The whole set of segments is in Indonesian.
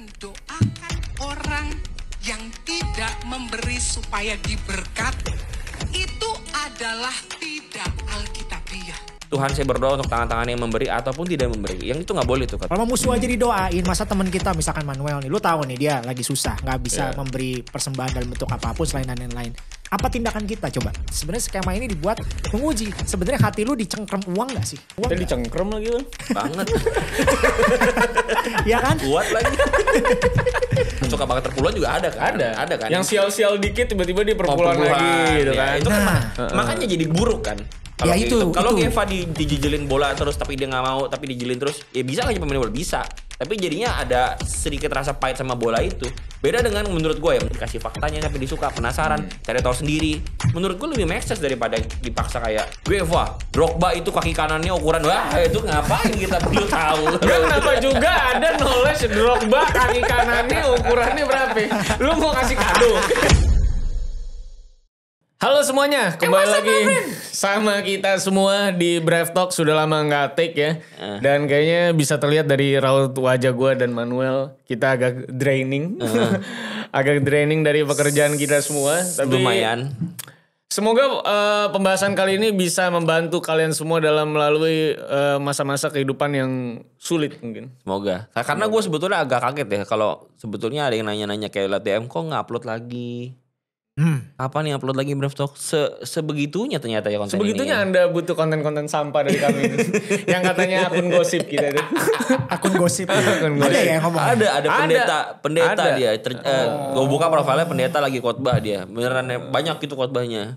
mendoakan orang yang tidak memberi supaya diberkat itu adalah tidak Alkitab. Tuhan saya berdoa untuk tangan-tangan yang memberi ataupun tidak memberi. Yang itu nggak boleh tuh. Kalau musuh aja didoain, masa teman kita misalkan Manuel nih, lu tahu nih dia lagi susah, nggak bisa yeah. memberi persembahan dalam bentuk apapun selain dan lain-lain apa tindakan kita coba sebenarnya skema ini dibuat menguji sebenarnya hati lu dicengkrem uang gak sih uang gak? dicengkrem lagi lu banget ya kan kuat lagi suka banget terpulang juga ada kan ada ada kan yang sial-sial dikit tiba-tiba dia perpulang lagi gitu ya, kan. itu kan nah. kan makanya jadi buruk kan Ya, Kalau ya itu. Gitu. itu. Kalau Eva di, dijijelin bola terus tapi dia nggak mau, tapi dijelin terus, ya bisa aja kan pemain bola bisa. Tapi jadinya ada sedikit rasa pahit sama bola itu. Beda dengan menurut gue ya dikasih faktanya tapi disuka penasaran, hmm. cari tahu sendiri. Menurut gue lebih make daripada dipaksa kayak gue Eva Drogba itu kaki kanannya ukuran wah itu ngapain kita perlu tahu. Ya kenapa juga ada knowledge Drogba kaki kanannya ukurannya berapa? Lu mau kasih kado? Halo semuanya, eh, kembali eh, lagi sama kita semua di Brave Talk sudah lama nggak take ya. Uh. Dan kayaknya bisa terlihat dari raut wajah gue dan Manuel kita agak draining, uh. agak draining dari pekerjaan kita semua. Tapi lumayan. Semoga uh, pembahasan kali ini bisa membantu kalian semua dalam melalui masa-masa uh, kehidupan yang sulit mungkin. Semoga. Karena gue sebetulnya agak kaget ya kalau sebetulnya ada yang nanya-nanya kayak latihan kok nggak upload lagi Hmm. Kapan nih upload lagi Brave Talk? Se sebegitunya ternyata ya konten Sebegitunya ini, ya. Anda butuh konten-konten sampah dari kami. yang katanya akun gosip kita itu. akun gosip. Ya? akun gosip. Ya ada ya ngomong. Ada ada pendeta, pendeta ada. dia. Ter, eh, oh. eh, gue buka profilnya pendeta lagi khotbah dia. Beneran ya, banyak gitu khotbahnya.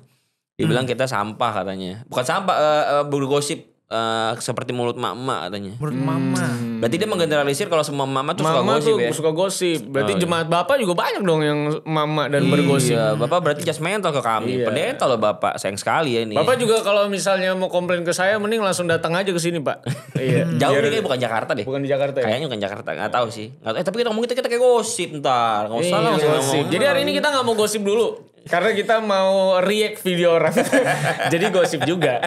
Dia hmm. kita sampah katanya. Bukan sampah, uh, uh, bergosip Uh, seperti mulut mama katanya. Mulut hmm. mama. Berarti dia menggeneralisir kalau semua mama tuh mama suka gosip tuh ya. suka gosip. Berarti oh, iya. jemaat bapak juga banyak dong yang mama dan iya, bergosip. Iya, bapak berarti just mental ke kami. Iya. Pendeta loh bapak, sayang sekali ya ini. Bapak juga kalau misalnya mau komplain ke saya mending langsung datang aja ke sini, Pak. iya. Jauh deh bukan Jakarta deh. Bukan di Jakarta. Ya? Kayaknya bukan Jakarta, nggak tahu sih. Gak tahu. Eh tapi kita ngomong kita, kita kayak gosip ntar. Enggak usah iya, Jadi hari ini kita nggak mau gosip dulu. Karena kita mau react video orang. Jadi gosip juga.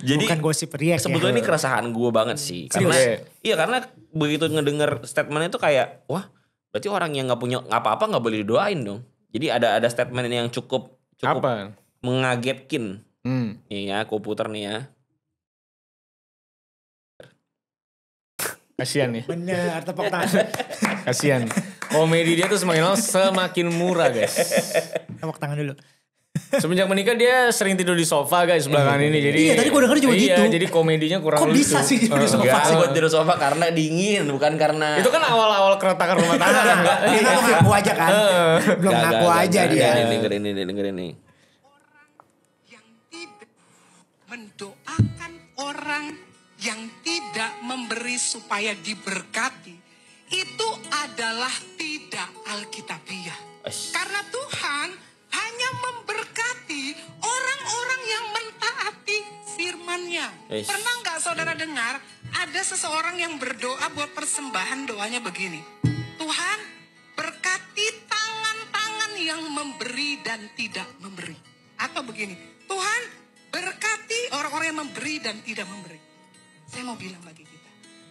Jadi bukan gosip react. Ya. Sebetulnya ya. ini keresahan gue banget sih. Karena iya karena begitu ngedenger statement itu kayak wah berarti orang yang nggak punya apa-apa nggak boleh didoain dong. Jadi ada ada statement ini yang cukup cukup apa? mengagetkin. Hmm. Iya, aku puter nih ya. Kasihan nih. Benar, tepuk tangan. Kasihan komedi dia tuh semakin lama semakin murah guys. Tepuk tangan dulu. Semenjak menikah dia sering tidur di sofa guys belakangan ini. Jadi Iya, tadi gue denger juga iya, gitu. jadi komedinya kurang Kok lucu. bisa sih tidur di sofa? Enggak. Pasti buat tidur sofa karena dingin, bukan karena Itu kan awal-awal keretakan rumah tangga kan enggak? kan iya. ngaku aja kan. Belum ngaku aja dia. enggak, ini, denger ini. yang tidak mendoakan orang yang tidak memberi supaya diberkati itu adalah tidak alkitabiah. Karena Tuhan hanya memberkati orang-orang yang mentaati firman-Nya. Pernah nggak saudara hmm. dengar ada seseorang yang berdoa buat persembahan doanya begini. Tuhan berkati tangan-tangan yang memberi dan tidak memberi. Atau begini, Tuhan berkati orang-orang yang memberi dan tidak memberi. Saya mau bilang bagi kita,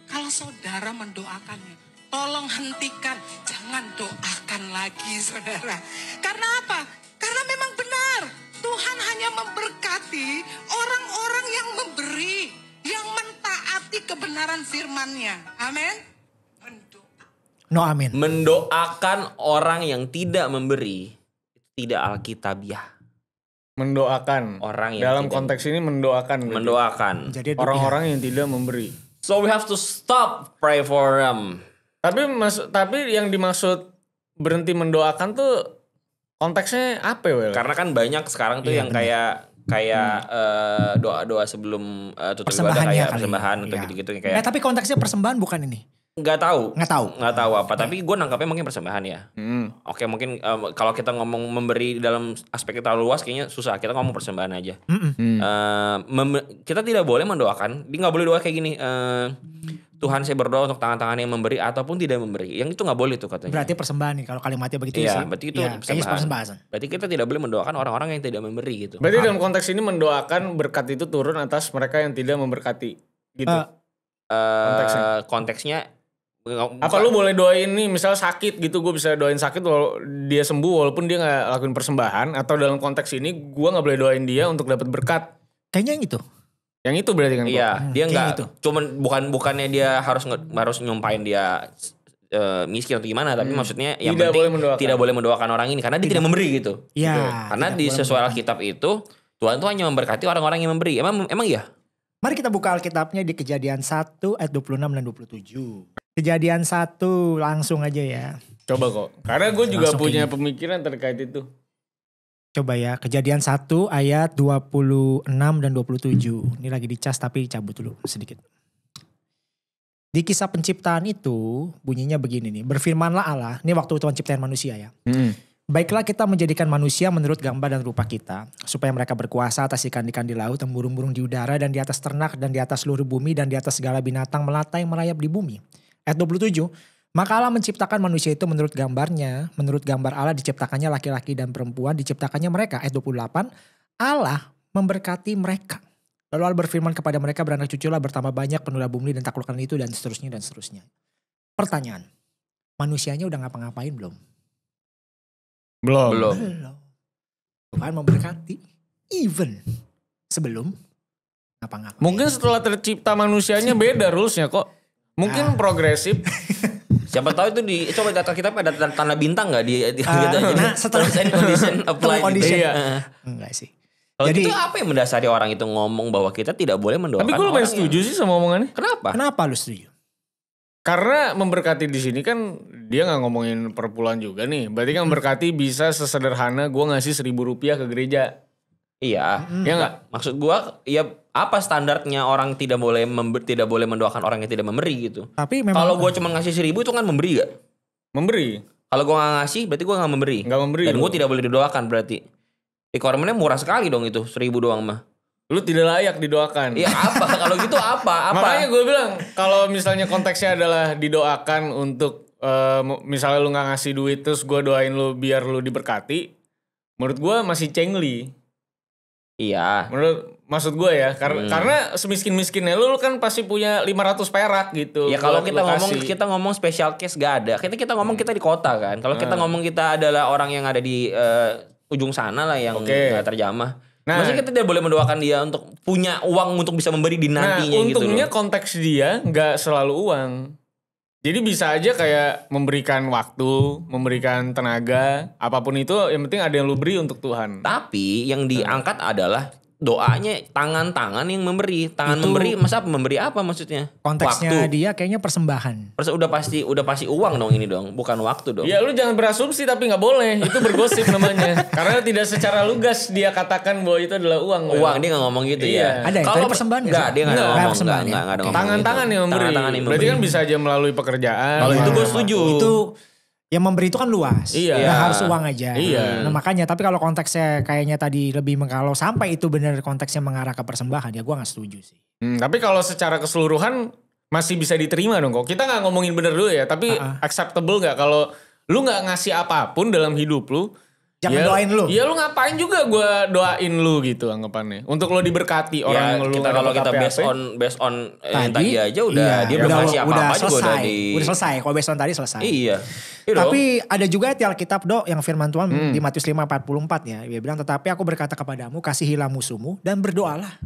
kalau saudara mendoakannya, Tolong hentikan, jangan doakan lagi saudara. Karena apa? Karena memang benar, Tuhan hanya memberkati orang-orang yang memberi, yang mentaati kebenaran firman-Nya. Amin. No amin. Mendoakan orang yang tidak memberi tidak alkitabiah mendoakan orang yang dalam tidak, konteks ini mendoakan mendoakan orang-orang yang tidak memberi so we have to stop pray for them um, tapi mas, tapi yang dimaksud berhenti mendoakan tuh konteksnya apa ya? Karena kan banyak sekarang tuh iya, yang bener. kayak kayak hmm. uh, doa-doa sebelum uh, tutup ibadah kayak ya. persembahan atau iya. gitu-gitu kayak. Nah, tapi konteksnya persembahan bukan ini. Nggak tahu. Nggak tahu. Nggak tahu apa. Tapi gue nangkapnya mungkin persembahan ya. Hmm. Oke mungkin um, kalau kita ngomong memberi dalam aspek kita luas kayaknya susah. Kita ngomong persembahan aja. Hmm. Uh, kita tidak boleh mendoakan. Dia nggak boleh doa kayak gini. Uh, Tuhan saya berdoa untuk tangan-tangan yang memberi ataupun tidak memberi. Yang itu nggak boleh tuh katanya. Berarti persembahan nih kalau kalimatnya begitu ya. berarti itu ya, persembahan. persembahan. Berarti kita tidak boleh mendoakan orang-orang yang tidak memberi gitu. Berarti dalam konteks ini mendoakan berkat itu turun atas mereka yang tidak memberkati gitu. Uh, konteksnya. konteksnya apa lu boleh doain nih misalnya sakit gitu gue bisa doain sakit walau dia sembuh walaupun dia nggak lakuin persembahan atau dalam konteks ini gue nggak boleh doain dia untuk dapat berkat kayaknya yang itu yang itu berarti kan iya hmm, dia nggak gitu. cuman bukan bukannya dia harus harus nyumpain dia uh, miskin atau gimana tapi hmm. maksudnya yang tidak penting boleh tidak boleh mendoakan orang ini karena dia tidak, tidak memberi gitu ya, karena di sesuai Alkitab itu Tuhan tuh hanya memberkati orang-orang yang memberi emang emang iya Mari kita buka Alkitabnya di Kejadian 1 ayat 26 dan 27. Kejadian 1 langsung aja ya. Coba kok. Karena gue juga langsung punya ini. pemikiran terkait itu. Coba ya, Kejadian 1 ayat 26 dan 27. Ini lagi dicas tapi cabut dulu sedikit. Di kisah penciptaan itu bunyinya begini nih. Berfirmanlah Allah, ini waktu Tuhan ciptain manusia ya. Hmm. Baiklah kita menjadikan manusia menurut gambar dan rupa kita, supaya mereka berkuasa atas ikan-ikan di laut, dan burung-burung di udara, dan di atas ternak, dan di atas seluruh bumi, dan di atas segala binatang melata yang merayap di bumi. Ayat 27, maka Allah menciptakan manusia itu menurut gambarnya, menurut gambar Allah diciptakannya laki-laki dan perempuan, diciptakannya mereka. Ayat 28, Allah memberkati mereka. Lalu Allah berfirman kepada mereka, beranak cucu lah bertambah banyak, penuhlah bumi, dan taklukkan itu, dan seterusnya, dan seterusnya. Pertanyaan, manusianya udah ngapa-ngapain belum? Belum. Belum. Tuhan memberkati even sebelum ngapa-ngapain. Mungkin setelah tercipta manusianya beda rulesnya kok. Mungkin nah. progresif. Siapa tahu itu di coba data kita ada tanda bintang nggak di, di uh, gitu, nah, setelah and condition apply gitu. condition. Iya. Ah, enggak sih. Kalau Jadi, itu apa yang mendasari orang itu ngomong bahwa kita tidak boleh mendoakan Tapi gue lumayan setuju sih sama omongannya. Kenapa? Kenapa lu setuju? Karena memberkati di sini kan dia nggak ngomongin perpuluhan juga nih. Berarti kan memberkati bisa sesederhana gue ngasih seribu rupiah ke gereja. Iya, Hmm. ya nggak. Maksud gue ya apa standarnya orang tidak boleh member, tidak boleh mendoakan orang yang tidak memberi gitu. Tapi memang kalau gue cuma ngasih seribu itu kan memberi gak? Memberi. Kalau gue nggak ngasih, berarti gue nggak memberi. Nggak memberi. Dan gue tidak boleh didoakan berarti. Ekornya murah sekali dong itu, seribu doang mah. Lu tidak layak didoakan. Iya apa? kalau gitu apa? Apa? Makanya gue bilang kalau misalnya konteksnya adalah didoakan untuk uh, misalnya lu nggak ngasih duit terus gue doain lu biar lu diberkati. Menurut gue masih cengli. Iya. Menurut maksud gue ya karena hmm. karena semiskin miskinnya lu, lu kan pasti punya 500 perak gitu. Ya kalau kita ngomong kita ngomong special case gak ada. Kita kita ngomong hmm. kita di kota kan. Kalau hmm. kita ngomong kita adalah orang yang ada di uh, ujung sana lah yang okay. gak terjamah Nah, Maksudnya kita tidak boleh mendoakan dia untuk punya uang untuk bisa memberi di nah, nantinya nah, untungnya gitu konteks dia nggak selalu uang. Jadi bisa aja kayak memberikan waktu, memberikan tenaga, apapun itu yang penting ada yang lu beri untuk Tuhan. Tapi yang diangkat adalah doanya tangan-tangan yang memberi tangan itu, memberi masa memberi apa maksudnya konteksnya waktu. dia kayaknya persembahan Persa udah pasti udah pasti uang dong ini dong bukan waktu dong ya lu jangan berasumsi tapi nggak boleh itu bergosip namanya karena tidak secara lugas dia katakan bahwa itu adalah uang ya. uang dia nggak ngomong gitu ya. iya. ya ada kalau persembahan nggak dia nggak ya? ngomong tangan-tangan ya. gitu. yang memberi tangan -tangan yang berarti memberi. kan bisa aja melalui pekerjaan kalau itu gue setuju itu yang memberi itu kan luas. Iya. Gak harus uang aja. Iya. Nah, makanya tapi kalau konteksnya kayaknya tadi lebih kalau sampai itu benar konteksnya mengarah ke persembahan ya gua nggak setuju sih. Hmm, tapi kalau secara keseluruhan masih bisa diterima dong kok. Kita nggak ngomongin bener dulu ya, tapi uh -uh. acceptable nggak kalau lu nggak ngasih apapun dalam hidup lu, Jangan ya, doain lu. Iya lu ngapain juga gue doain lu gitu anggapannya. Untuk lu diberkati iya, orang lu. Kita kalau kita based on based on eh, tadi, yang tadi aja udah iya, dia udah, apa-apa udah di udah selesai. Kalau based on tadi selesai. Iya. iya Tapi ada juga ayat Alkitab dok yang firman Tuhan hmm. di Matius 5:44 ya. Dia bilang tetapi aku berkata kepadamu kasihilah musuhmu dan berdoalah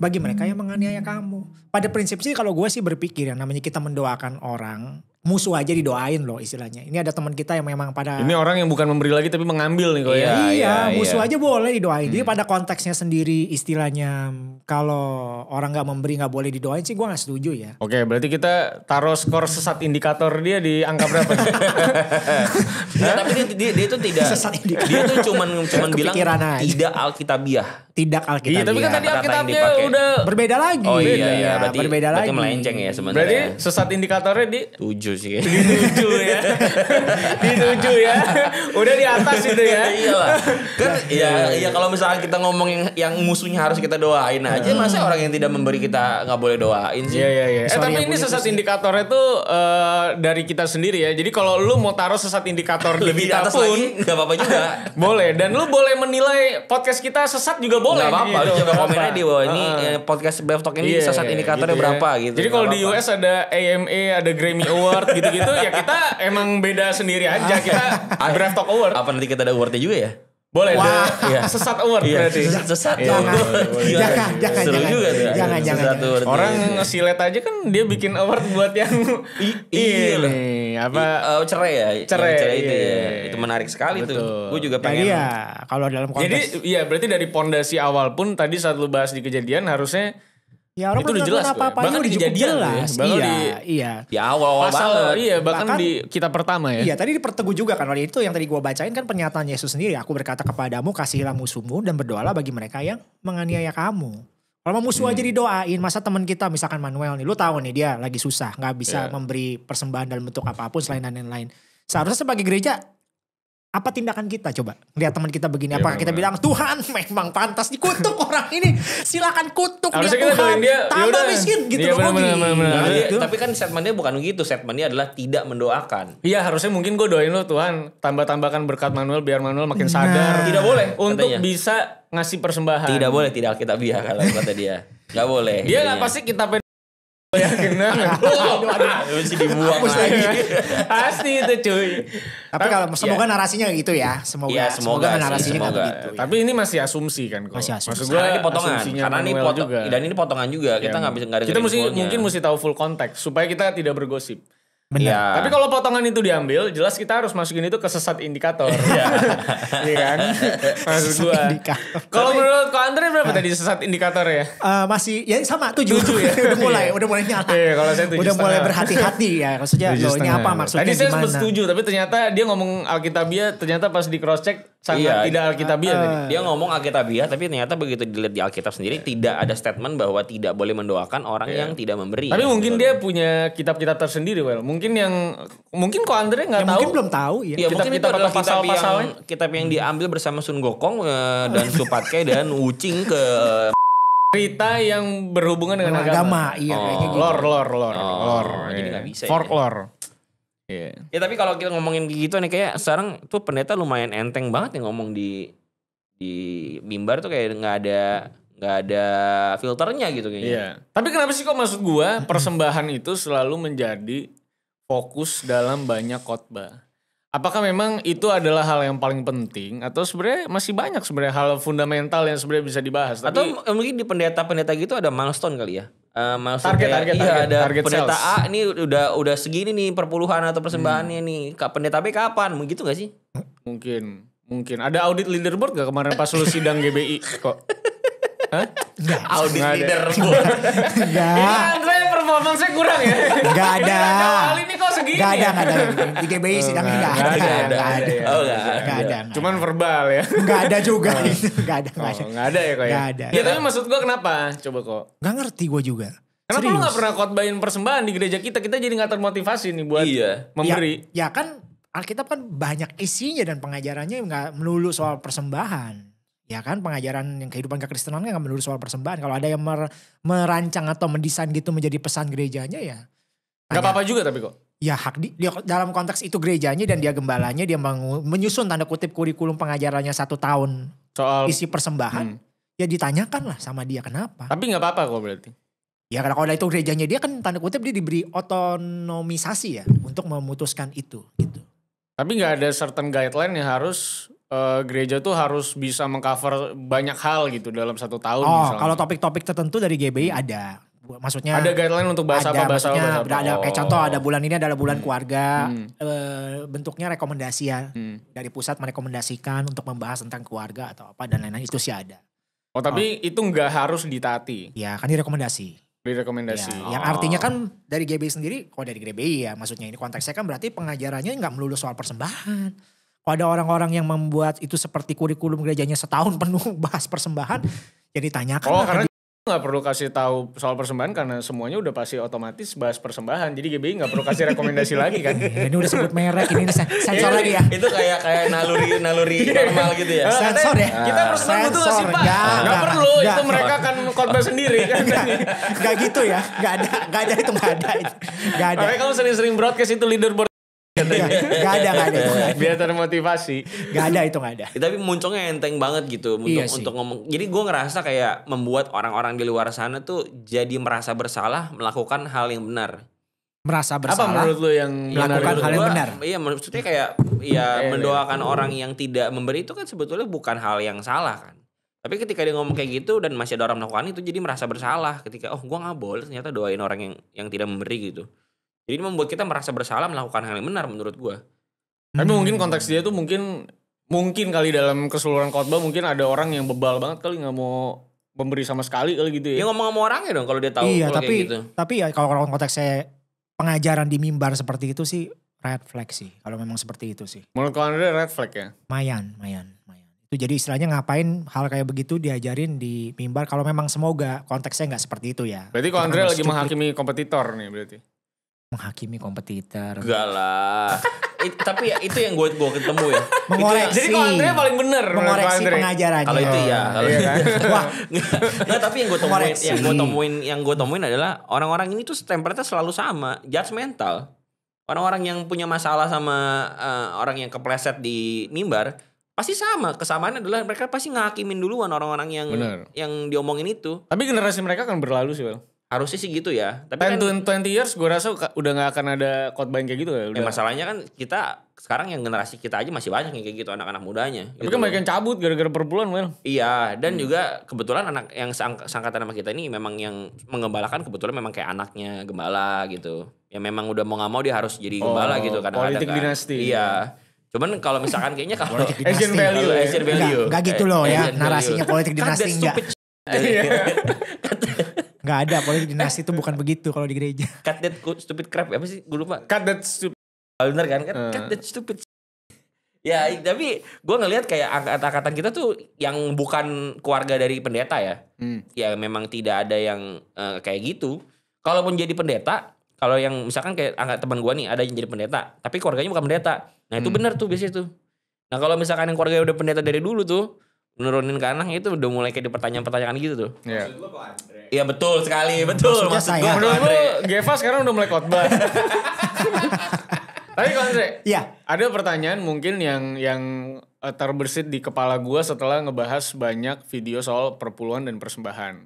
bagi mereka yang menganiaya kamu pada prinsip sih kalau gue sih berpikir yang namanya kita mendoakan orang musuh aja didoain loh istilahnya. Ini ada teman kita yang memang pada Ini orang yang bukan memberi lagi tapi mengambil nih kok iya, ya. Iya, iya, iya. musuh iya. aja boleh didoain. Hmm. Jadi pada konteksnya sendiri istilahnya kalau orang nggak memberi nggak boleh didoain sih gue nggak setuju ya. Oke, berarti kita taruh skor sesat indikator dia di angka berapa? nah, tapi dia, dia, dia itu tidak sesat indikator. Dia itu cuman cuman bilang aja. tidak alkitabiah. Tidak alkitabiah. Iya, tapi kan tadi alkitabiah udah berbeda lagi. Oh iya iya, berarti, berbeda berarti lagi. melenceng ya sebenarnya. Berarti sesat indikatornya di tujuh sih. Di tujuh ya. di tujuh ya. Udah di atas itu ya. iya lah. Kan nah, ya iya, iya. ya kalau misalnya kita ngomong yang, yang musuhnya harus kita doain aja hmm. masa orang yang tidak memberi kita nggak boleh doain sih. Iya iya iya. Eh, tapi ya, ini sesat ya. indikatornya tuh uh, dari kita sendiri ya. Jadi kalau lu mau taruh sesat indikator lebih di atas pun nggak apa-apa juga. boleh dan lu boleh menilai podcast kita sesat juga boleh. nggak apa-apa. Gitu. Lu juga komennya di bawah ini eh, podcast Bev Talk ini iya, sesat indikator indikatornya gitu ya. berapa gitu. Jadi kalau di US ada AMA, ada Grammy Award gitu-gitu ya kita emang beda sendiri aja kita Draft Talk Award. Apa nanti kita ada awardnya juga ya? Boleh Wah. Wow. Ya. Sesat award iya. berarti. Sesat, sesat iya. Jangan, jangan, jangan, Seru jangan, juga jangan, jangan, jangan, jangan. Award Orang silet aja kan dia bikin award buat yang I, iya loh. Apa I, uh, cerai ya? Cerai, cerai iya. itu ya. Iya, iya. Itu menarik sekali Betul. tuh. Gue juga nah, pengen. Jadi ya, kalau dalam konteks. Jadi ya berarti dari pondasi awal pun tadi saat lu bahas di kejadian harusnya Ya orang itu udah jelas apa apa bahkan udah kejadian jelas. Ya, iya, di, iya. Ya awal-awal Pasal, banget. Iya, bahkan, bahkan di kita pertama ya. Iya, tadi diperteguh juga kan Waktu itu yang tadi gua bacain kan pernyataan Yesus sendiri, aku berkata kepadamu kasihilah musuhmu dan berdoalah bagi mereka yang menganiaya kamu. Kalau mau musuh hmm. aja didoain, masa teman kita misalkan Manuel nih, lu tahu nih dia lagi susah, nggak bisa yeah. memberi persembahan dalam bentuk apapun selain dan lain-lain. Seharusnya sebagai gereja apa tindakan kita coba lihat teman kita begini apakah ya, kita bilang Tuhan memang pantas dikutuk orang ini silakan kutuk dia Tuhan dia, tambah miskin gitu ya, loh gitu. gitu. tapi kan statementnya bukan gitu statementnya adalah tidak mendoakan iya harusnya mungkin gue doain lo Tuhan tambah tambahkan berkat Manuel biar Manuel makin nah. sadar tidak boleh untuk katanya. bisa ngasih persembahan tidak boleh tidak kita biarkan kata dia nggak boleh dia nggak pasti kita ya kenal aduh aduh mesti dibuang lagi pasti itu cuy tapi kalau semoga ya. narasinya gitu ya semoga ya, semoga, semoga narasinya semoga. gitu tapi ini masih asumsi kan kok masih asumsi Maksud karena ini potongan karena ini potong juga. dan iya, ini potongan juga kita iya. nggak bisa nggak kita mesti mungkin mesti tahu full konteks supaya kita tidak bergosip Benar. Ya. Tapi kalau potongan itu diambil, jelas kita harus masukin itu ke sesat indikator. Iya. Iya kan? Maksud gua. Kalau menurut kau, Andre berapa nah. tadi sesat indikator ya? Uh, masih ya sama tujuh. tujuh ya. udah mulai, iya. udah mulai nyala. Iya, kalau saya tujuh Udah mulai berhati-hati ya. Maksudnya loh, ini apa maksudnya Tadi saya setuju, tapi ternyata dia ngomong Alkitabiah, ternyata pas di cross check sangat iya, tidak alkitabiah uh, ah. dia Dia ngomong alkitabiah tapi ternyata begitu dilihat di Alkitab sendiri iya. tidak ada statement bahwa tidak boleh mendoakan orang iya. yang tidak memberi. Tapi ya, mungkin gitu. dia punya kitab-kitab tersendiri, well. Mungkin yang mungkin kok Andre nggak ya, tahu. Mungkin belum tahu ya. ya kitab, -kitab mungkin itu adalah pasal kitab pasal yang kitab yang diambil bersama Sun Gokong uh, dan Supatke dan Ucing ke cerita yang berhubungan dengan agama. agama. Iya, oh. kayaknya gitu. Lor, lor, lor, oh, lor. Jadi nggak bisa. Folklore. Ya. Yeah. Ya tapi kalau kita ngomongin gitu nih kayak sekarang tuh pendeta lumayan enteng banget yang ngomong di di mimbar tuh kayak nggak ada nggak ada filternya gitu kayaknya. Iya. Tapi kenapa sih kok maksud gua persembahan itu selalu menjadi fokus dalam banyak khotbah? Apakah memang itu adalah hal yang paling penting atau sebenarnya masih banyak sebenarnya hal fundamental yang sebenarnya bisa dibahas? Tapi... Atau mungkin di pendeta-pendeta gitu ada milestone kali ya? Uh, maksudnya target, target, iya target, ada target pendeta sales. A ini udah udah segini nih perpuluhan atau persembahannya hmm. nih. Kak pendeta B kapan? Begitu gak sih? Mungkin. Mungkin ada audit leaderboard gak kemarin pas lu sidang GBI kok? Enggak. Audit Nggak leader board. Enggak. Ini saya performance saya kurang ya. Enggak ada. Kali ini kok segini. Enggak ada, enggak ya? ada. Di GBI oh, sidangnya enggak ada. Enggak ada. Enggak Oh, enggak ada. Cuman verbal ya. Enggak ada juga oh. itu. Enggak ada, enggak oh, ada. Enggak ada ya kok ya. Enggak ada. Ya tapi maksud gua kenapa? Coba kok. Enggak ngerti gua juga. Kenapa Serius? lu gak pernah khotbahin persembahan di gereja kita? Kita jadi gak termotivasi nih buat iya. memberi. Ya, ya kan Alkitab kan banyak isinya dan pengajarannya gak melulu soal persembahan ya kan pengajaran yang kehidupan kekristenan kan menurut soal persembahan kalau ada yang mer merancang atau mendesain gitu menjadi pesan gerejanya ya nggak apa-apa juga tapi kok ya hak di, dia dalam konteks itu gerejanya dan dia gembalanya dia menyusun tanda kutip kurikulum pengajarannya satu tahun soal isi persembahan hmm. ya ditanyakan lah sama dia kenapa tapi nggak apa-apa kok berarti ya karena kalau itu gerejanya dia kan tanda kutip dia diberi otonomisasi ya untuk memutuskan itu gitu tapi nggak ada certain guideline yang harus uh, gereja tuh harus bisa mengcover banyak hal gitu dalam satu tahun. Oh, kalau topik-topik tertentu dari GBI ada. Maksudnya ada guideline untuk bahasa ada, apa bahasa apa. Bahasa ada kayak contoh oh. ada bulan ini adalah bulan hmm. keluarga. Hmm. E, bentuknya rekomendasi ya. Hmm. Dari pusat merekomendasikan untuk membahas tentang keluarga atau apa dan lain-lain itu sih ada. Oh, tapi oh. itu nggak harus ditati? Ya, kan direkomendasi direkomendasi. Ya, oh. Yang artinya oh. kan dari GBI sendiri, kalau dari GBI ya maksudnya ini konteksnya kan berarti pengajarannya nggak melulu soal persembahan. Kalau ada orang-orang yang membuat itu seperti kurikulum gerejanya setahun penuh bahas persembahan, jadi ya tanyakan. Oh, karena nggak perlu kasih tahu soal persembahan karena semuanya udah pasti otomatis bahas persembahan. Jadi GBI nggak perlu kasih rekomendasi lagi kan. ini udah sebut merek, ini, sensor lagi ya. Itu kayak kayak naluri naluri iya. normal gitu ya. Sensor ya. Kita ah, persembahan butuh nggak sih Pak? Nggak perlu, itu mereka akan korban sendiri kan. Gak gitu ya, Gak ada, gak ada itu nggak ada. Nggak ada. Makanya kamu sering-sering broadcast itu leaderboard Iya, iya. gak ada, gak ada. Biar termotivasi. Gak ada itu gak ada. Eh, tapi munculnya enteng banget gitu untuk, iya untuk ngomong. Jadi gue ngerasa kayak membuat orang-orang di luar sana tuh jadi merasa bersalah melakukan hal yang benar. Merasa bersalah. Apa menurut lu yang Melakukan hal yang benar. Iya maksudnya kayak ya iya, mendoakan orang yang tidak memberi itu kan sebetulnya bukan hal yang salah kan. Tapi ketika dia ngomong kayak gitu dan masih ada orang melakukan itu jadi merasa bersalah ketika oh gue nggak boleh ternyata doain orang yang yang tidak memberi gitu. Jadi ini membuat kita merasa bersalah melakukan hal yang benar menurut gue. Tapi hmm. mungkin konteks dia tuh mungkin mungkin kali dalam keseluruhan khotbah mungkin ada orang yang bebal banget kali nggak mau memberi sama sekali kali gitu ya. Ya ngomong sama ya dong kalau dia tahu. Iya tapi gitu. tapi ya kalau konteksnya pengajaran di mimbar seperti itu sih red flag sih kalau memang seperti itu sih. Menurut kalian ada red flag ya? Mayan, mayan, mayan. Itu jadi istilahnya ngapain hal kayak begitu diajarin di mimbar kalau memang semoga konteksnya nggak seperti itu ya. Berarti kalau Andre lagi menghakimi kompetitor nih berarti menghakimi kompetitor. Enggak lah. It, tapi ya itu yang gue gue ketemu ya. Mengoreksi. Jadi kalau Andre paling bener. Mengoreksi Andre. pengajarannya. Kalau itu ya. Kalau iya, kan? Wah. Nggak, tapi yang gue temuin, yang gue temuin, yang gue temuin adalah orang-orang ini tuh temperatnya selalu sama, mental. Orang-orang yang punya masalah sama uh, orang yang kepleset di mimbar pasti sama kesamaannya adalah mereka pasti ngakimin duluan orang-orang yang Bener. yang diomongin itu. Tapi generasi mereka akan berlalu sih, well. Harusnya sih gitu ya. Tapi 10 kan, 20 years gue rasa udah gak akan ada khotbah kayak gitu ya. Udah. Eh, masalahnya kan kita sekarang yang generasi kita aja masih banyak yang kayak gitu anak-anak mudanya. Tapi gitu. kan banyak yang cabut gara-gara perpuluhan, well? Iya dan hmm. juga kebetulan anak yang seang, seangkatan sama kita ini memang yang mengembalakan kebetulan memang kayak anaknya gembala gitu. Ya memang udah mau gak mau dia harus jadi gembala oh, gitu kadang-kadang. Politik kan. dinasti. Iya. Cuman kalau misalkan kayaknya kalau Asian value, ya. Asian value. Gak, gak gitu loh ya narasinya politik kan dinasti. Kan Gak ada politik dinasti itu bukan begitu kalau di gereja. Cut that stupid crap apa sih? Gue lupa. Cut that stupid. Oh, bener kan? Cut, eh. cut that stupid. Ya tapi gue ngelihat kayak angkatan-angkatan kita tuh yang bukan keluarga dari pendeta ya. Hmm. Ya memang tidak ada yang uh, kayak gitu. Kalaupun jadi pendeta, kalau yang misalkan kayak angkat teman gue nih ada yang jadi pendeta, tapi keluarganya bukan pendeta. Nah itu hmm. benar tuh biasanya tuh. Nah kalau misalkan yang keluarga udah pendeta dari dulu tuh, nurunin ke anak itu udah mulai kayak di pertanyaan-pertanyaan gitu tuh. Iya. Iya betul sekali, hmm, betul. Maksudnya Maksud saya. Menurut Geva sekarang udah mulai khotbah. Tapi kalau Andre, iya. ada pertanyaan mungkin yang yang eh, terbersit di kepala gue setelah ngebahas banyak video soal perpuluhan dan persembahan.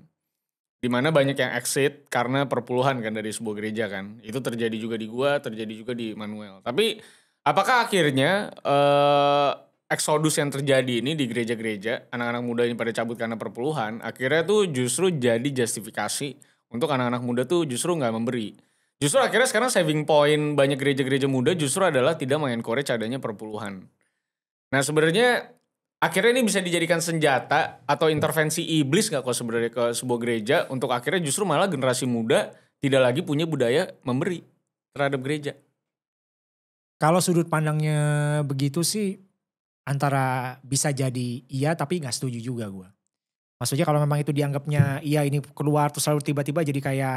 Dimana banyak yang exit karena perpuluhan kan dari sebuah gereja kan. Itu terjadi juga di gue, terjadi juga di Manuel. Tapi apakah akhirnya... Uh, eksodus yang terjadi ini di gereja-gereja, anak-anak muda ini pada cabut karena perpuluhan, akhirnya tuh justru jadi justifikasi untuk anak-anak muda tuh justru nggak memberi. Justru akhirnya sekarang saving point banyak gereja-gereja muda justru adalah tidak mengencourage adanya perpuluhan. Nah sebenarnya akhirnya ini bisa dijadikan senjata atau intervensi iblis nggak kok sebenarnya ke sebuah gereja untuk akhirnya justru malah generasi muda tidak lagi punya budaya memberi terhadap gereja. Kalau sudut pandangnya begitu sih antara bisa jadi iya tapi nggak setuju juga gue. Maksudnya kalau memang itu dianggapnya iya ini keluar terus selalu tiba-tiba jadi kayak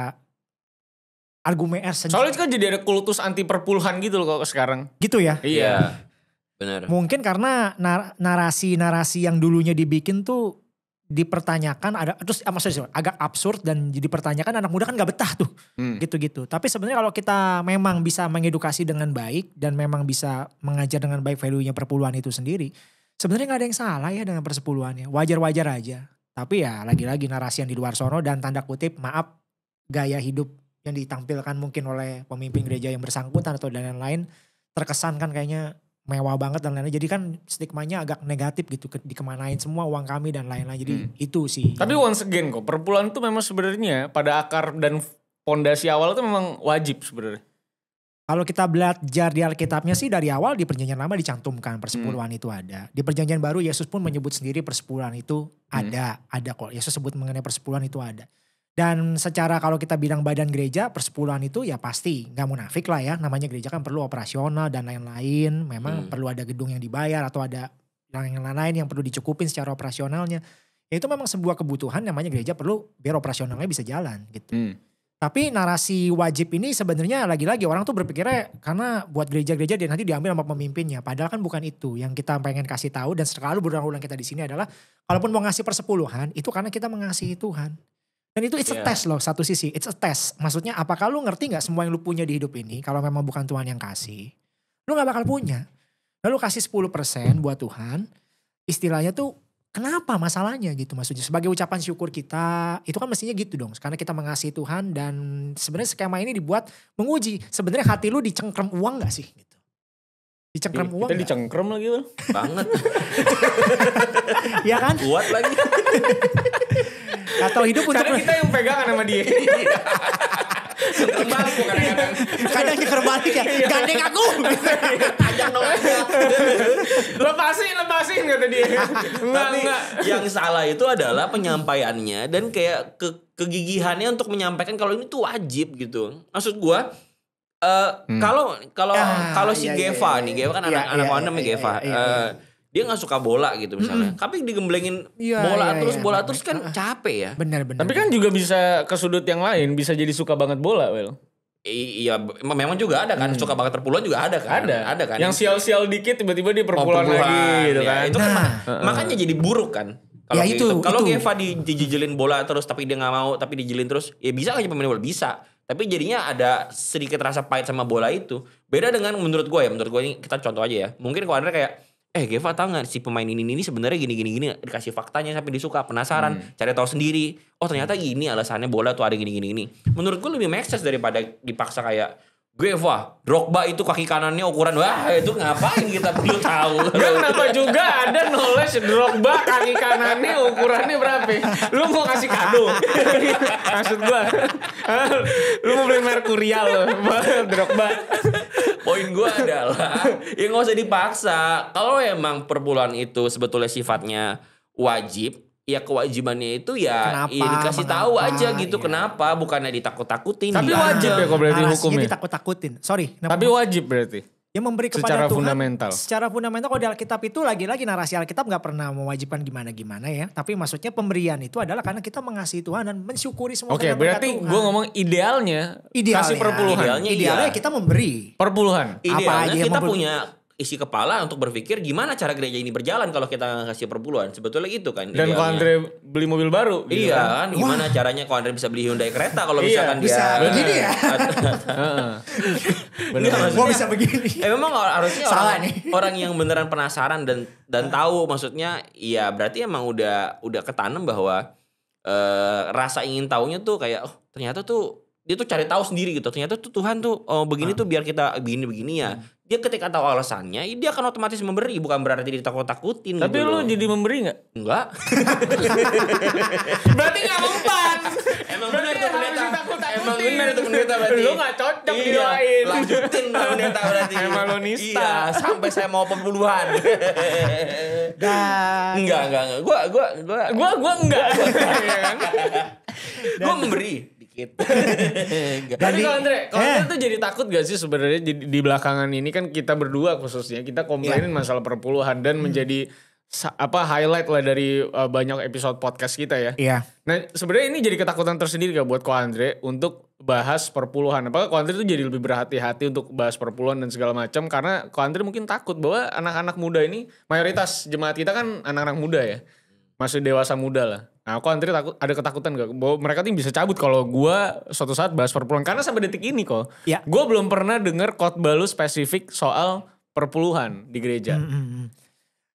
argumen er Soalnya itu kan jadi ada kultus anti perpuluhan gitu loh kok sekarang. Gitu ya? Iya. iya. Benar. Mungkin karena narasi-narasi yang dulunya dibikin tuh dipertanyakan ada terus eh, maksudnya agak absurd dan dipertanyakan anak muda kan nggak betah tuh hmm. gitu-gitu. Hmm. Tapi sebenarnya kalau kita memang bisa mengedukasi dengan baik dan memang bisa mengajar dengan baik value-nya perpuluhan itu sendiri, sebenarnya nggak ada yang salah ya dengan persepuluhannya. Wajar-wajar aja. Tapi ya lagi-lagi narasi yang di luar sono dan tanda kutip maaf gaya hidup yang ditampilkan mungkin oleh pemimpin gereja yang bersangkutan atau dan lain-lain terkesan kan kayaknya mewah banget dan lain-lain. Jadi kan stigmanya agak negatif gitu ke, dikemanain semua uang kami dan lain-lain. Jadi hmm. itu sih. Tapi yang... once again kok perpuluhan itu memang sebenarnya pada akar dan pondasi awal itu memang wajib sebenarnya. Kalau kita belajar di Alkitabnya sih dari awal di perjanjian lama dicantumkan persepuluhan hmm. itu ada. Di perjanjian baru Yesus pun menyebut sendiri persepuluhan itu hmm. ada, hmm. ada kok. Yesus sebut mengenai persepuluhan itu ada. Dan secara kalau kita bilang badan gereja persepuluhan itu ya pasti nggak munafik lah ya namanya gereja kan perlu operasional dan lain-lain. Memang hmm. perlu ada gedung yang dibayar atau ada yang lain-lain yang perlu dicukupin secara operasionalnya. Ya itu memang sebuah kebutuhan namanya gereja perlu biar operasionalnya bisa jalan gitu. Hmm. Tapi narasi wajib ini sebenarnya lagi-lagi orang tuh berpikirnya karena buat gereja-gereja dia nanti diambil sama pemimpinnya. Padahal kan bukan itu yang kita pengen kasih tahu dan selalu berulang-ulang kita di sini adalah kalaupun mau ngasih persepuluhan itu karena kita mengasihi Tuhan. Dan itu it's yeah. test loh satu sisi, it's a test. Maksudnya apakah lu ngerti gak semua yang lu punya di hidup ini kalau memang bukan Tuhan yang kasih, lu gak bakal punya. Lalu kasih 10% buat Tuhan, istilahnya tuh kenapa masalahnya gitu maksudnya. Sebagai ucapan syukur kita, itu kan mestinya gitu dong. Karena kita mengasihi Tuhan dan sebenarnya skema ini dibuat menguji. Sebenarnya hati lu dicengkram uang gak sih? Gitu dicengkrem iya, uang. Kita gak? lagi, Bang. Banget. ya kan? Kuat lagi. Atau hidup untuk Karena kita yang pegangan sama dia. Terbalik kok kadang-kadang. Kadang terbalik ya. Iya. Gandeng aku. Panjang dong. lepasin, lepasin kata dia. Enggak, enggak. yang salah itu adalah penyampaiannya dan kayak ke kegigihannya untuk menyampaikan kalau ini tuh wajib gitu. Maksud gua, Eh, hmm. kalau uh, kalau ah, kalau si iya, iya Geva iya, nih, iya. Geva kan iya, anak-anak iya, anak iya, Geva. Eh, iya, dia nggak suka bola gitu misalnya. Mm. Tapi digemblengin ya, bola ya, terus ya, bola terus kan capek ya. Benar benar. Tapi kan juga bisa ke sudut yang lain, bisa jadi suka banget bola, Well. iya, memang juga ada kan, hmm. suka banget terpulang juga ada kan. Ada, ada kan. Yang sial-sial dikit tiba-tiba dia perpuluhan, oh, lagi gitu ya, kan. Itu kan nah. kan makanya jadi buruk kan. Kalau ya, itu, gitu. kalau Geva di, dijijelin bola terus tapi dia nggak mau, tapi dijilin terus, ya bisa aja pemain bola bisa tapi jadinya ada sedikit rasa pahit sama bola itu. Beda dengan menurut gue ya, menurut gue ini kita contoh aja ya. Mungkin kalau ada kayak eh Geva tahu nggak si pemain ini ini sebenarnya gini gini gini dikasih faktanya sampai disuka penasaran hmm. cari tahu sendiri oh ternyata gini alasannya bola tuh ada gini gini ini menurut gue lebih makes daripada dipaksa kayak gue Gueva, Drogba itu kaki kanannya ukuran wah itu ngapain kita perlu tahu. Ya kenapa juga ada knowledge Drogba kaki kanannya ukurannya berapa? Lu mau kasih kado? Maksud gua. Lu mau beli Mercurial loh, Drogba. Poin gua adalah ya nggak usah dipaksa. Kalau emang perbulan itu sebetulnya sifatnya wajib, ya kewajibannya itu ya, kenapa, ya dikasih tahu aja gitu iya. kenapa bukannya ditakut-takutin tapi dia. wajib ya kok berarti hukumnya ditakut-takutin sorry kenapa? tapi wajib berarti yang memberi kepada secara Tuhan fundamental. secara fundamental kalau di Alkitab itu lagi-lagi narasi Alkitab nggak pernah mewajibkan gimana-gimana ya tapi maksudnya pemberian itu adalah karena kita mengasihi Tuhan dan mensyukuri semua Oke okay, berarti gue ngomong idealnya, idealnya kasih perpuluhan idealnya, idealnya iya. kita memberi perpuluhan idealnya apa aja kita punya isi kepala untuk berpikir gimana cara gereja ini berjalan kalau kita ngasih perpuluhan sebetulnya gitu kan dan kalau Andre beli mobil baru gitu iya kan? kan gimana Wah. caranya kalau Andre bisa beli Hyundai kereta kalau iya, misalkan bisa dia begini ya bener gua iya, bisa begini eh, memang harusnya Salah orang, nih. orang yang beneran penasaran dan dan tahu maksudnya iya berarti emang udah udah ketanam bahwa eh, rasa ingin tahunya tuh kayak oh ternyata tuh dia tuh cari tahu sendiri gitu ternyata tuh Tuhan tuh oh begini hmm. tuh biar kita begini begini ya hmm dia ketika tahu alasannya dia akan otomatis memberi bukan berarti ditakut-takutin tapi gitu lu jadi memberi nggak enggak berarti nggak mempan emang benar tuh pendeta emang benar tuh pendeta berarti lu nggak cocok iya, didoain lanjutin pendeta berarti emang lu nista iya, sampai saya mau pembunuhan enggak enggak enggak gua gua gua gua gua enggak gua iya kan? memberi dikit. Tapi kalau Andre, kalau eh. Andre tuh jadi takut gak sih sebenarnya di, di belakangan ini kan kita berdua khususnya kita komplainin yeah. masalah perpuluhan dan hmm. menjadi apa highlight lah dari uh, banyak episode podcast kita ya. Iya. Nah sebenarnya ini jadi ketakutan tersendiri gak buat Ko Andre untuk bahas perpuluhan. Apakah Ko Andre tuh jadi lebih berhati-hati untuk bahas perpuluhan dan segala macam karena Ko Andre mungkin takut bahwa anak-anak muda ini mayoritas jemaat kita kan anak-anak muda ya masih dewasa muda lah. Nah aku antri takut ada ketakutan gak? Bahwa mereka tuh bisa cabut kalau gue suatu saat bahas perpuluhan. Karena sampai detik ini kok. Ya. Gue belum pernah denger khotbah lu spesifik soal perpuluhan di gereja. hmm, -hmm. hmm.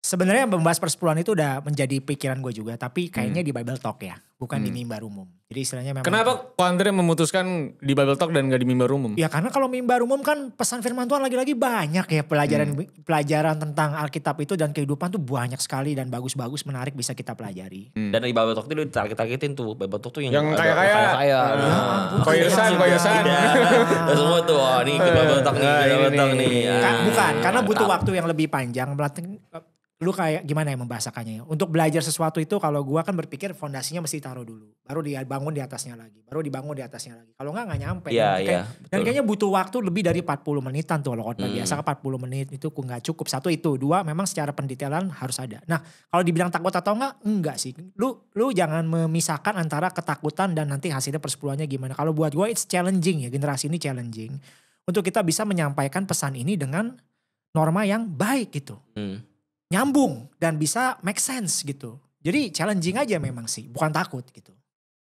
Sebenarnya membahas persepuluhan itu udah menjadi pikiran gue juga. Tapi kayaknya hmm. di Bible Talk ya bukan hmm. di mimbar umum. Jadi istilahnya memang Kenapa Kuantri memutuskan di Bible Talk dan gak di mimbar umum? Ya karena kalau mimbar umum kan pesan firman Tuhan lagi-lagi banyak ya pelajaran hmm. pelajaran tentang Alkitab itu dan kehidupan tuh banyak sekali dan bagus-bagus menarik bisa kita pelajari. Hmm. Dan di Bible Talk itu ditarget-targetin tuh Bible Talk tuh yang yang kaya-kaya. Kaya. Kaya kaya. Semua tuh oh, nih eh, ke Bible Talk nih, nah, Bible Talk nih. Bukan, karena ah, butuh waktu yang lebih panjang lu kayak gimana ya membahasakannya ya? Untuk belajar sesuatu itu kalau gua kan berpikir fondasinya mesti taruh dulu, baru dibangun di atasnya lagi, baru dibangun di atasnya lagi. Kalau nggak nggak nyampe. Yeah, dan, yeah, iya, dan kayaknya butuh waktu lebih dari 40 menitan tuh kalau hmm. biasa kan 40 menit itu nggak cukup. Satu itu, dua memang secara pendetailan harus ada. Nah, kalau dibilang takut atau enggak, enggak sih. Lu lu jangan memisahkan antara ketakutan dan nanti hasilnya persepuluhannya gimana. Kalau buat gua it's challenging ya, generasi ini challenging untuk kita bisa menyampaikan pesan ini dengan norma yang baik gitu. Hmm nyambung dan bisa make sense gitu. Jadi challenging aja memang sih, bukan takut gitu.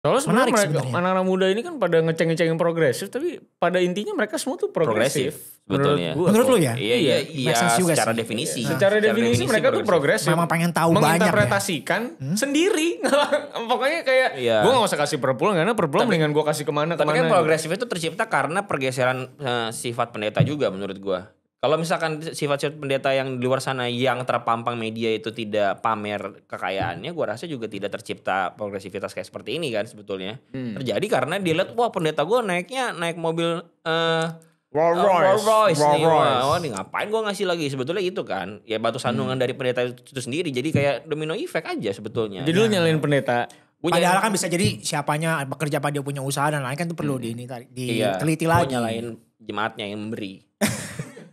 Soalnya sebenarnya anak-anak muda ini kan pada ngeceng-ngecengin progresif, tapi pada intinya mereka semua tuh progresif. Menurut ya. menurut lu ya? Iya, iya, iya. iya secara definisi. Nah. Secara, secara definisi, mereka tuh progresif. Memang pengen tahu banyak ya. Menginterpretasikan hmm? sendiri. Pokoknya kayak iya. gua gak usah kasih perpuluhan karena perpuluhan mendingan gua kasih kemana-kemana. Tapi kan progresif gitu. itu tercipta karena pergeseran uh, sifat pendeta juga menurut gua. Kalau misalkan sifat-sifat pendeta yang di luar sana yang terpampang media itu tidak pamer kekayaannya, gua rasa juga tidak tercipta progresivitas kayak seperti ini kan sebetulnya. Hmm. Terjadi karena dia lihat wah pendeta gua naiknya naik mobil uh, Rolls eh, Royce, Rolls Royce, Rolls Royce. Nih, wah, nih ngapain gue ngasih lagi sebetulnya itu kan ya batu sandungan hmm. dari pendeta itu sendiri jadi kayak domino effect aja sebetulnya jadi lu nyalain pendeta Punya Padahal kan bisa jadi siapanya bekerja apa dia punya usaha dan lain kan itu perlu hmm. di ini di iya, lagi. Nyalain jemaatnya yang memberi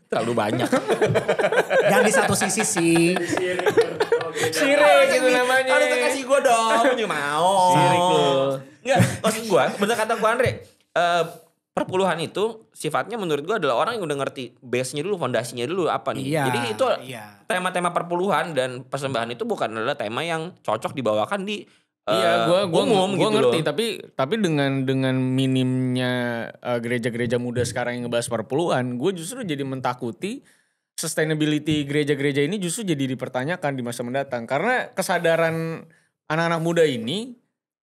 terlalu banyak. yang di satu sisi sih. Sirik gitu namanya. Harus kasih gue dong, nyu mau. Sirik lu. Enggak, maksud gue, bener kata gue Andre, uh, perpuluhan itu sifatnya menurut gue adalah orang yang udah ngerti base-nya dulu, fondasinya dulu apa nih. Iya, Jadi itu iya. tema-tema iya. perpuluhan dan persembahan itu bukan adalah tema yang cocok dibawakan di Iya, eh, gua gua umum gua, gua gitu ngerti, tapi tapi dengan dengan minimnya eh, gereja-gereja uh, muda sekarang yang ngebahas perpuluhan, gue justru jadi mentakuti sustainability gereja-gereja ini justru jadi dipertanyakan di masa mendatang karena kesadaran anak-anak muda ini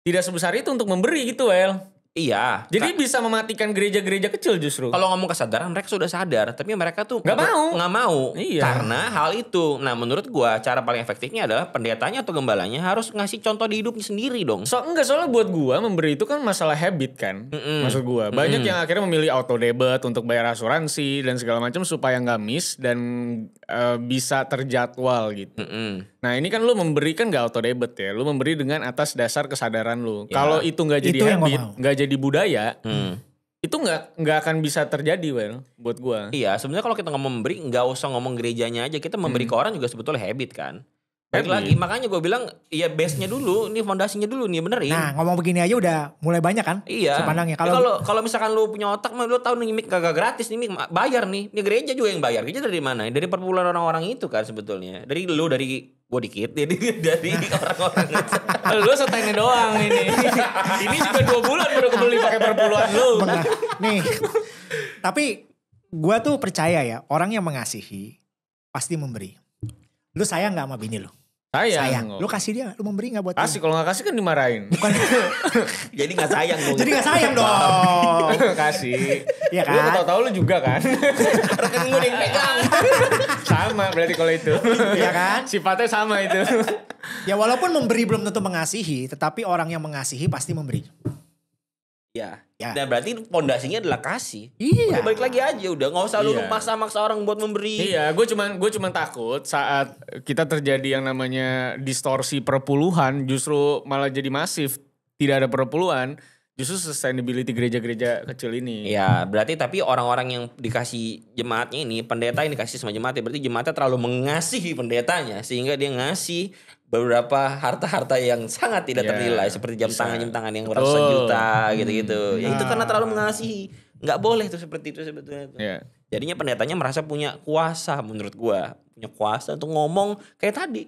tidak sebesar itu untuk memberi gitu, El. Iya. Jadi bisa mematikan gereja-gereja kecil justru. Kalau ngomong kesadaran mereka sudah sadar, tapi mereka tuh nggak mau, nggak mau. Iya. Karena hal itu. Nah, menurut gua cara paling efektifnya adalah pendetanya atau gembalanya harus ngasih contoh di hidupnya sendiri dong. So enggak soalnya buat gua memberi itu kan masalah habit kan. Mm-mm. Maksud gua banyak Mm-mm. yang akhirnya memilih auto debit untuk bayar asuransi dan segala macam supaya nggak miss dan uh, bisa terjadwal gitu. Mm-mm. Nah, ini kan lu memberikan gak auto debit ya. Lu memberi dengan atas dasar kesadaran lu. Yeah. Kalau itu nggak jadi itu habit, nggak jadi jadi budaya hmm. itu nggak nggak akan bisa terjadi well buat gua iya sebenarnya kalau kita ngomong memberi nggak usah ngomong gerejanya aja kita memberi hmm. ke orang juga sebetulnya habit kan Baik lagi, makanya gue bilang ya base-nya dulu, ini fondasinya dulu nih benerin. Nah ngomong begini aja udah mulai banyak kan? Iya. Sepandangnya ya kalau kalau kalau misalkan lu punya otak, mah lu tahu nih mik kagak gratis nih bayar nih. Ini gereja juga yang bayar. Gereja dari mana? Dari perpuluhan orang-orang itu kan sebetulnya. Dari lu dari gue dikit jadi dari orang-orang lu setengah doang ini ini juga dua bulan baru kebeli pakai perpuluhan lu nih tapi gue tuh percaya ya orang yang mengasihi pasti memberi lu sayang nggak sama bini lu Sayang. sayang. Lu oh. kasih dia, lu memberi gak buat Kasih, kalau gak kasih kan dimarahin. Bukan. Jadi gak sayang dong. Jadi gak sayang dong. kasih. Iya kan? Lu tau-tau lu juga kan. Rekening gue yang pegang. sama berarti kalau itu. Iya kan? Sifatnya sama itu. ya walaupun memberi belum tentu mengasihi, tetapi orang yang mengasihi pasti memberi. Ya. ya. Dan berarti pondasinya adalah kasih. Iya. Udah balik lagi aja udah nggak usah lu iya. maksa-maksa orang buat memberi. Iya, gue cuman gue cuman takut saat kita terjadi yang namanya distorsi perpuluhan justru malah jadi masif. Tidak ada perpuluhan, justru sustainability gereja-gereja kecil ini. Iya, berarti tapi orang-orang yang dikasih jemaatnya ini, pendeta ini kasih sama jemaatnya, berarti jemaatnya terlalu mengasihi pendetanya sehingga dia ngasih beberapa harta-harta yang sangat tidak yeah, ternilai seperti jam tangan jam tangan yang kurang oh. juta gitu-gitu. Hmm. Ya itu nah. karena terlalu mengasihi. Nggak boleh tuh seperti itu sebetulnya. Yeah. Iya. Jadinya pendetanya merasa punya kuasa menurut gua, punya kuasa untuk ngomong kayak tadi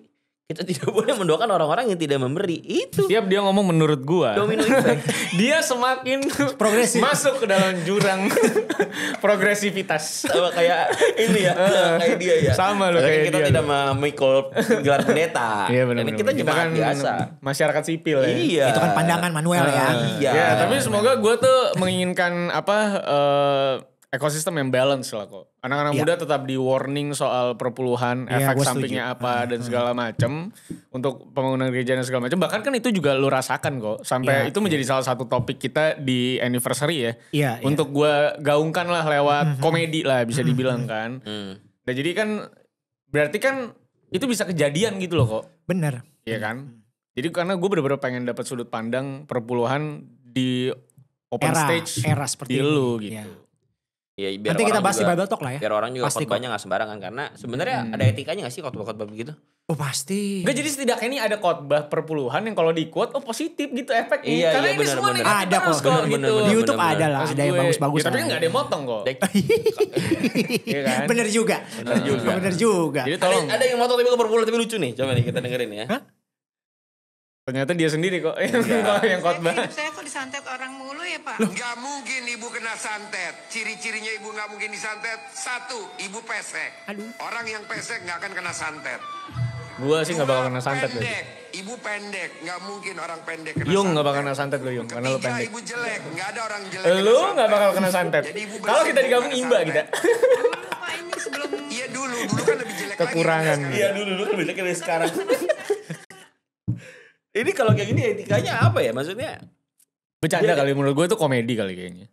kita tidak boleh mendoakan orang-orang yang tidak memberi itu tiap dia ngomong menurut gua domino dia semakin progresif masuk ke dalam jurang progresivitas sama kayak ini ya kayak dia ya sama loh kayak kita dia tidak memikul gelar pendeta iya, bener, kita cuma kan biasa masyarakat sipil ya iya. itu kan pandangan Manuel uh, ya iya ya, tapi semoga gua tuh menginginkan apa uh, ekosistem yang balance lah kok Anak-anak ya. muda tetap di warning soal perpuluhan, ya, efek sampingnya setuju. apa uh, dan iya. segala macam uh. untuk pembangunan gereja dan segala macam. Bahkan kan itu juga lu rasakan kok. Sampai ya, itu menjadi iya. salah satu topik kita di anniversary ya. ya untuk ya. gue gaungkan lah lewat mm-hmm. komedi lah bisa mm-hmm. dibilang mm-hmm. kan. Hmm. Nah jadi kan berarti kan itu bisa kejadian gitu loh kok. Bener. Iya kan. Jadi karena gue bener-bener pengen dapat sudut pandang perpuluhan di open era, stage era seperti di lu ini. gitu. Ya. Ya, biar Nanti kita bahas juga, di Bible Talk lah ya. Biar orang juga pasti khotbahnya nggak sembarangan karena sebenarnya hmm. ada etikanya gak sih khotbah-khotbah begitu? Oh pasti. Gak jadi setidaknya ini ada khotbah perpuluhan yang kalau di quote oh positif gitu efeknya. Iya, karena iya, ini bener, semua bener. ada kok bener, bener, gitu. di YouTube bener, ada lah, ada yang bagus-bagus. Ya, tapi gak ada yang motong kok. iya kan? Bener juga. Bener juga. bener juga. Jadi tolong. Ada, ada yang motong tapi ke perpuluhan tapi lucu nih. Coba nih kita dengerin ya. Hah? Ternyata dia sendiri kok iya. yang, ya. yang khotbah. Saya, kok disantet orang mulu ya Pak? Loh. Gak mungkin ibu kena santet. Ciri-cirinya ibu gak mungkin disantet. Satu, ibu pesek. Aduh. Orang yang pesek gak akan kena santet. Gua sih gak bakal kena santet pendek. Ibu pendek, Gak mungkin orang pendek kena Yung gak bakal kena santet lo Yung, karena lo pendek. ibu jelek, Gak ada orang jelek. Lo gak bakal kena santet. Kalau kita digabung imba kita. Iya dulu, dulu kan lebih jelek Kekurangan. Iya, iya dulu, dulu kan lebih jelek dari sekarang. Ini kalau kayak gini etikanya apa ya? Maksudnya bercanda kali menurut gue itu komedi kali kayaknya.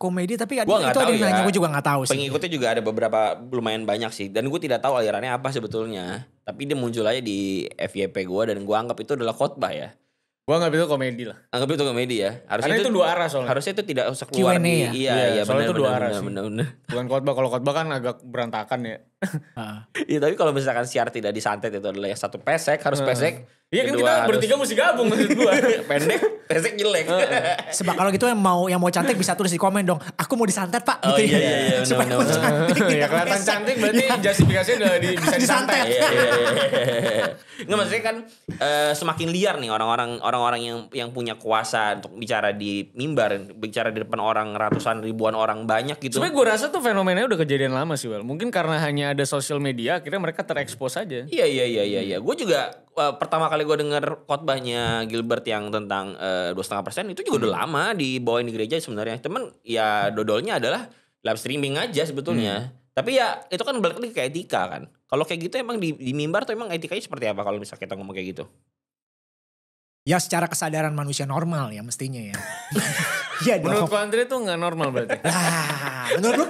Komedi tapi gua ada, itu ada yang ya. nanya gue juga gak tahu sih. Pengikutnya juga ada beberapa lumayan banyak sih dan gue tidak tahu alirannya apa sebetulnya. Tapi dia muncul aja di FYP gue dan gue anggap itu adalah khotbah ya. Gue anggap itu komedi lah. Anggap itu komedi ya. Harusnya Karena itu, itu dua arah soalnya. Harusnya itu tidak usah keluar di, ya? iya, iya, iya soalnya itu dua bener, arah bener, bener, bener. Bukan khotbah, kalau khotbah kan agak berantakan ya. Ah. Iya, tapi kalau misalkan siar tidak disantet itu adalah yang satu pesek, harus ah. pesek. Iya kan kita bertiga mesti gabung maksud gua. Pendek, pesek jelek. Sebab kalau gitu yang mau yang mau cantik bisa tulis di komen dong. Aku mau disantet, Pak. Oh gitu iya ya. iya iya. cantik. ya kelihatan cantik berarti iya. justifikasinya udah di, bisa disantet. Iya iya iya. Nggak maksudnya kan uh, semakin liar nih orang-orang orang-orang yang yang punya kuasa untuk bicara di mimbar, bicara di depan orang ratusan ribuan orang banyak gitu. Sebenarnya gua rasa tuh fenomenanya udah kejadian lama sih, Well. Mungkin karena hanya ada sosial media akhirnya mereka terekspos aja. Iya iya iya iya iya. Gua juga uh, pertama kali gue denger khotbahnya Gilbert yang tentang eh, dua setengah persen itu juga udah hmm. lama di dibawain di gereja sebenarnya. Cuman ya dodolnya adalah live streaming aja sebetulnya. Hmm. Tapi ya itu kan balik lagi ke etika kan. Kalau kayak gitu emang di, di mimbar tuh emang etikanya seperti apa kalau misalnya kita ngomong kayak gitu? Ya secara kesadaran manusia normal ya mestinya ya. Iya Menurut Andre tuh nggak normal berarti. ah, menurut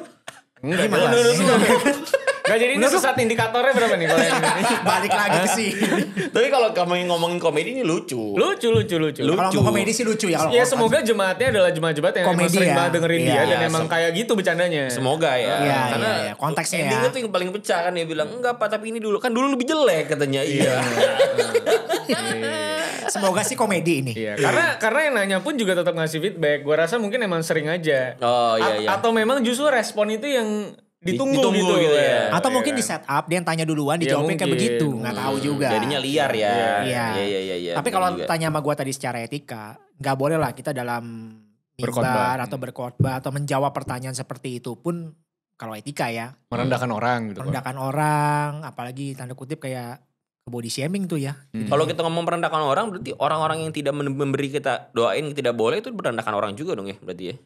lu? gimana menurut lu. Gak jadi ini sesat indikatornya berapa nih kalau Balik lagi sih Tapi kalau kamu ngomongin komedi ini lucu. Lucu, lucu, lucu. lucu. Kalau komedi sih lucu ya. Kalau ya semoga jemaatnya adalah jemaat-jemaat yang komedi sering ya. banget dengerin ya, dia ya, dan iya, emang kayak gitu bercandanya. Semoga ya. Iya, iya Karena ya, ya. konteksnya ya. Endingnya tuh yang paling pecah kan dia bilang enggak apa tapi ini dulu kan dulu lebih jelek katanya. Iya. iya. Semoga sih komedi ini. Iya, karena karena yang nanya pun juga tetap ngasih feedback. Gua rasa mungkin emang sering aja. Oh iya iya. A atau memang justru respon itu yang ditunggu, ditunggu gitu. gitu ya. Iya. Atau ya mungkin kan? di setup dia yang tanya duluan iya, dijawabnya kayak begitu, nggak tahu hmm. juga. Jadinya liar ya. Iya. Iya iya iya. iya Tapi kalau tanya sama gua tadi secara etika, nggak boleh lah kita dalam berkhotbah atau hmm. berkhotbah atau menjawab pertanyaan seperti itu pun kalau etika ya. Merendahkan hmm. orang gitu. Merendahkan orang, apalagi tanda kutip kayak body shaming tuh ya. Hmm. Kalau kita ngomong merendahkan orang berarti orang-orang yang tidak memberi kita doain tidak boleh itu merendahkan orang juga dong ya berarti ya.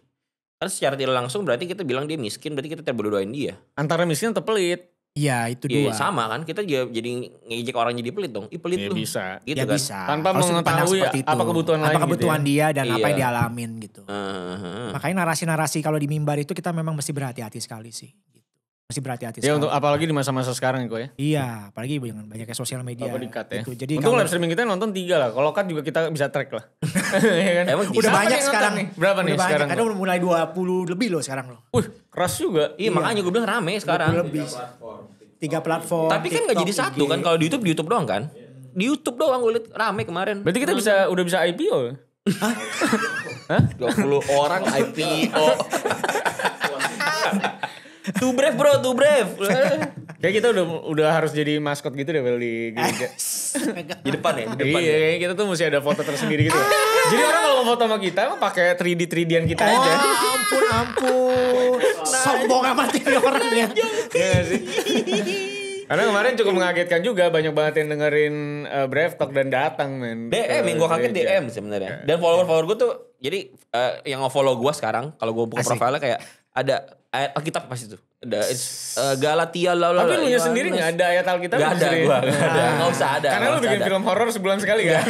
Karena secara tidak langsung berarti kita bilang dia miskin, berarti kita tidak berdoain dia. Antara miskin atau pelit. Iya itu ya, dua. sama kan kita juga jadi ngejek orang jadi pelit dong. Ih pelit ya, tuh. Bisa. Gitu ya kan? bisa. Tanpa Harus mengetahui ya, apa kebutuhan apa lain. kebutuhan gitu ya. dia dan iya. apa yang iya. dialamin gitu. Uh, huh Makanya narasi-narasi kalau di mimbar itu kita memang mesti berhati-hati sekali sih masih berhati-hati. Ya untuk apalagi di masa-masa sekarang ya kok ya. Iya, apalagi dengan banyaknya sosial media. Apa dikat ya. Gitu. Jadi untuk live streaming kita nonton tiga lah. Kalau kan juga kita bisa track lah. ya kan? Emang udah banyak sekarang nih. Berapa nih banyak. sekarang? Ada mulai 20 lebih loh sekarang loh. Wih, keras juga. Iya, iya. makanya gue bilang rame sekarang. Lebih. Tiga platform. Tapi kan gak jadi satu kan kalau di YouTube di YouTube doang kan? Di YouTube doang gue liat rame kemarin. Berarti kita bisa udah bisa IPO. Hah? puluh orang IPO. Too brave bro, too brave. kayak kita udah udah harus jadi maskot gitu deh beli di gereja. Eh, di depan ya, di depan. Iya, ya. kayaknya kita tuh mesti ada foto tersendiri gitu. jadi orang kalau mau foto sama kita emang pakai 3D 3D-an kita oh, aja. ampun ampun. Sombong amat ini orang Iya, iya sih. Karena kemarin cukup mengagetkan juga banyak banget yang dengerin uh, eh, Brave Talk dan datang men. DM Minggu gue kaget DM sebenarnya. Iya. Dan follower-follower gue tuh jadi uh, yang nge-follow gue sekarang kalau gue buka profilnya kayak ada ayat Alkitab pasti itu ada uh, Galatia lah lah. Tapi lu nya sendiri nggak ada ayat Alkitab Gak ada gue gak ada. Ah. Gak usah ada. Karena lu bikin ada. film horor sebulan sekali kan?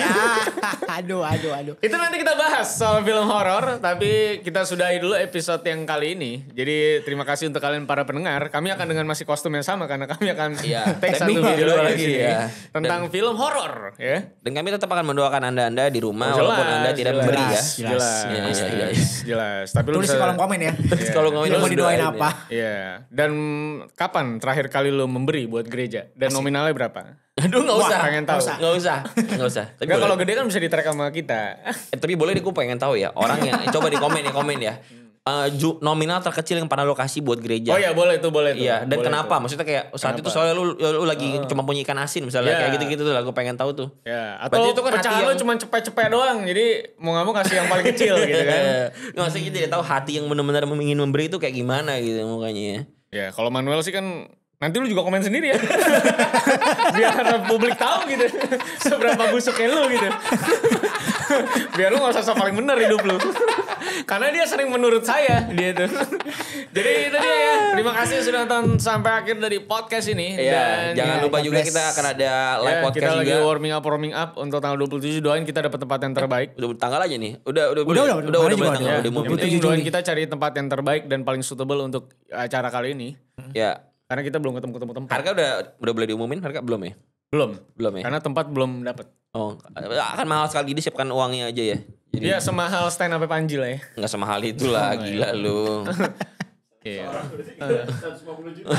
aduh, aduh, aduh. Itu nanti kita bahas soal film horor, tapi kita sudahi dulu episode yang kali ini. Jadi terima kasih untuk kalian para pendengar. Kami akan dengan masih kostum yang sama karena kami akan ya, take satu video iya, lagi ya. tentang dan, film horor ya. Dan kami tetap akan mendoakan Anda-anda di rumah oh, jelas, walaupun Anda tidak jelas, memberi jelas, ya. Jelas. Iya, iya, jelas. jelas. Tapi lu tulis di kolom komen ya. Tulis kolom komen. Mau didoain apa? Iya. Dan kapan terakhir kali lo memberi buat gereja? Dan Asik. nominalnya berapa? Aduh nggak usah. Pengen tahu. Nggak usah. Nggak usah. Tapi gak, kalau gede kan bisa ditarik sama kita. eh, tapi boleh deh, pengen tahu ya orang yang eh, coba di komen ya komen ya. Uh, nominal terkecil yang pernah lo kasih buat gereja. Oh iya boleh tuh boleh tuh. Iya dan boleh kenapa? Itu. Maksudnya kayak saat kenapa? itu soalnya lu, ya lu, lagi oh. cuma punya ikan asin misalnya yeah. kayak iya. gitu-gitu tuh lah gue pengen tahu tuh. Ya yeah. atau Berarti itu kan pecahan yang... lo cuma cepet-cepet doang jadi mau nggak mau kasih yang paling kecil gitu kan. Iya. Nggak usah gitu ya tahu hati yang benar-benar ingin memberi itu kayak gimana gitu makanya ya. Ya kalau Manuel sih kan nanti lu juga komen sendiri ya. Biar publik tahu gitu seberapa busuknya lu gitu. Biar lu gak usah paling bener hidup lu. Karena dia sering menurut saya dia tuh. Jadi tadi Terima kasih sudah nonton sampai akhir dari podcast ini. Iya, dan jangan ya, lupa juga kita akan ada live ya, podcast kita juga. Kita lagi warming up warming up untuk tanggal 27 doain kita dapat tempat yang eh, terbaik. Eh, udah tanggal aja nih. Udah udah udah udah udah, udah, udah, udah, udah udah udah, udah, doain kita cari tempat yang terbaik dan paling suitable untuk acara kali ini. Ya. Karena kita belum ketemu-ketemu tempat. Harga udah udah boleh diumumin harga belum ya? Belum. Belum ya. Karena tempat belum dapat. Oh, akan mahal sekali jadi siapkan uangnya aja ya. Iya semahal stand up Panji lah ya. Enggak semahal itulah, oh, gila ya. lu. Iya.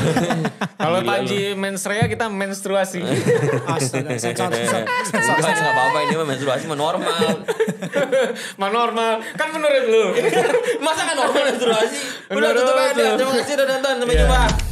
Kalau Panji menstruasi kita menstruasi. Astaga, enggak apa-apa ini menstruasi mah normal. mah normal. Kan menurut lu. Masa kan normal menstruasi? Udah tutup aja. Terima kasih udah nonton. Sampai iya. jumpa.